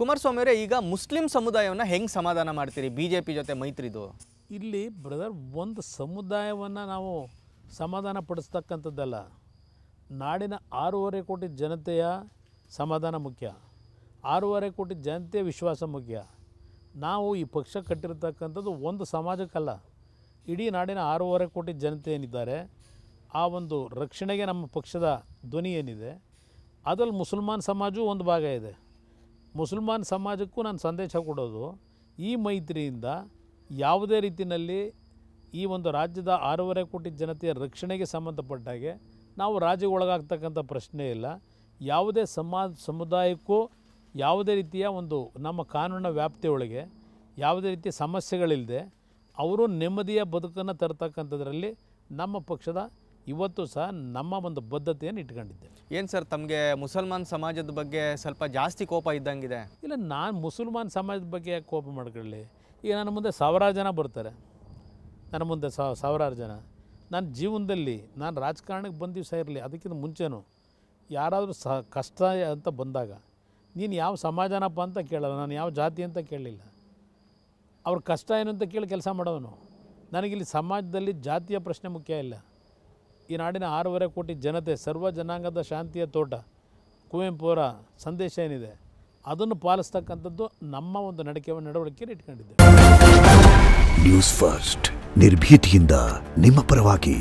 ಕುಮಾರಸ್ವಾಮಿ ಅವರೇ ಈಗ ಮುಸ್ಲಿಂ ಸಮುದಾಯವನ್ನು ಹೆಂಗೆ ಸಮಾಧಾನ ಮಾಡ್ತೀರಿ ಬಿ ಜೆ ಪಿ ಜೊತೆ ಮೈತ್ರಿದು ಇಲ್ಲಿ ಬ್ರದರ್ ಒಂದು ಸಮುದಾಯವನ್ನು ನಾವು ಸಮಾಧಾನ ಪಡಿಸ್ತಕ್ಕಂಥದ್ದಲ್ಲ ನಾಡಿನ ಆರೂವರೆ ಕೋಟಿ ಜನತೆಯ ಸಮಾಧಾನ ಮುಖ್ಯ ಆರೂವರೆ ಕೋಟಿ ಜನತೆಯ ವಿಶ್ವಾಸ ಮುಖ್ಯ ನಾವು ಈ ಪಕ್ಷ ಕಟ್ಟಿರ್ತಕ್ಕಂಥದ್ದು ಒಂದು ಸಮಾಜಕ್ಕಲ್ಲ ಇಡೀ ನಾಡಿನ ಆರೂವರೆ ಕೋಟಿ ಜನತೆ ಏನಿದ್ದಾರೆ ಆ ಒಂದು ರಕ್ಷಣೆಗೆ ನಮ್ಮ ಪಕ್ಷದ ಧ್ವನಿ ಏನಿದೆ ಅದರಲ್ಲಿ ಮುಸಲ್ಮಾನ್ ಸಮಾಜವೂ ಒಂದು ಭಾಗ ಇದೆ ಮುಸಲ್ಮಾನ್ ಸಮಾಜಕ್ಕೂ ನಾನು ಸಂದೇಶ ಕೊಡೋದು ಈ ಮೈತ್ರಿಯಿಂದ ಯಾವುದೇ ರೀತಿಯಲ್ಲಿ ಈ ಒಂದು ರಾಜ್ಯದ ಆರೂವರೆ ಕೋಟಿ ಜನತೆಯ ರಕ್ಷಣೆಗೆ ಸಂಬಂಧಪಟ್ಟಾಗೆ ನಾವು ರಾಜ್ಯ ಒಳಗಾಗ್ತಕ್ಕಂಥ ಪ್ರಶ್ನೆ ಇಲ್ಲ ಯಾವುದೇ ಸಮಾಜ ಸಮುದಾಯಕ್ಕೂ ಯಾವುದೇ ರೀತಿಯ ಒಂದು ನಮ್ಮ ಕಾನೂನಿನ ವ್ಯಾಪ್ತಿಯೊಳಗೆ ಯಾವುದೇ ರೀತಿಯ ಸಮಸ್ಯೆಗಳಿಲ್ಲದೆ ಅವರು ನೆಮ್ಮದಿಯ ಬದುಕನ್ನು ತರ್ತಕ್ಕಂಥದ್ರಲ್ಲಿ ನಮ್ಮ ಪಕ್ಷದ ಇವತ್ತು ಸಹ ನಮ್ಮ ಒಂದು ಬದ್ಧತೆಯನ್ನು ಇಟ್ಕೊಂಡಿದ್ದೆ ಏನು ಸರ್ ತಮಗೆ ಮುಸಲ್ಮಾನ್ ಸಮಾಜದ ಬಗ್ಗೆ ಸ್ವಲ್ಪ ಜಾಸ್ತಿ ಕೋಪ ಇದ್ದಂಗಿದೆ ಇಲ್ಲ ನಾನು ಮುಸಲ್ಮಾನ್ ಸಮಾಜದ ಬಗ್ಗೆ ಯಾಕೆ ಕೋಪ ಮಾಡ್ಕೊಳ್ಳಿ ಈಗ ನನ್ನ ಮುಂದೆ ಸಾವಿರಾರು ಜನ ಬರ್ತಾರೆ ನನ್ನ ಮುಂದೆ ಸಾವಿರಾರು ಜನ ನನ್ನ ಜೀವನದಲ್ಲಿ ನಾನು ರಾಜಕಾರಣಕ್ಕೆ ಬಂದ ದಿವಸ ಇರಲಿ ಅದಕ್ಕಿಂತ ಮುಂಚೆನೂ ಯಾರಾದರೂ ಸಹ ಕಷ್ಟ ಅಂತ ಬಂದಾಗ ನೀನು ಯಾವ ಸಮಾಜನಪ್ಪ ಅಂತ ಕೇಳಲ್ಲ ನಾನು ಯಾವ ಜಾತಿ ಅಂತ ಕೇಳಲಿಲ್ಲ ಅವ್ರ ಕಷ್ಟ ಏನು ಅಂತ ಕೇಳಿ ಕೆಲಸ ಮಾಡೋನು ನನಗಿಲ್ಲಿ ಸಮಾಜದಲ್ಲಿ ಜಾತಿಯ ಪ್ರಶ್ನೆ ಮುಖ್ಯ ಇಲ್ಲ ಈ ನಾಡಿನ ಆರೂವರೆ ಕೋಟಿ ಜನತೆ ಸರ್ವ ಜನಾಂಗದ ಶಾಂತಿಯ ತೋಟ ಕುವೆಂಪುರ ಸಂದೇಶ ಏನಿದೆ ಅದನ್ನು ಪಾಲಿಸ್ತಕ್ಕಂಥದ್ದು ನಮ್ಮ ಒಂದು ನಡಕೆ ನಡವಳಿಕೆಯನ್ನು ಇಟ್ಕೊಂಡಿದ್ದೇವೆ ನ್ಯೂಸ್ ಫಸ್ಟ್ ನಿರ್ಭೀತಿಯಿಂದ ನಿಮ್ಮ ಪರವಾಗಿ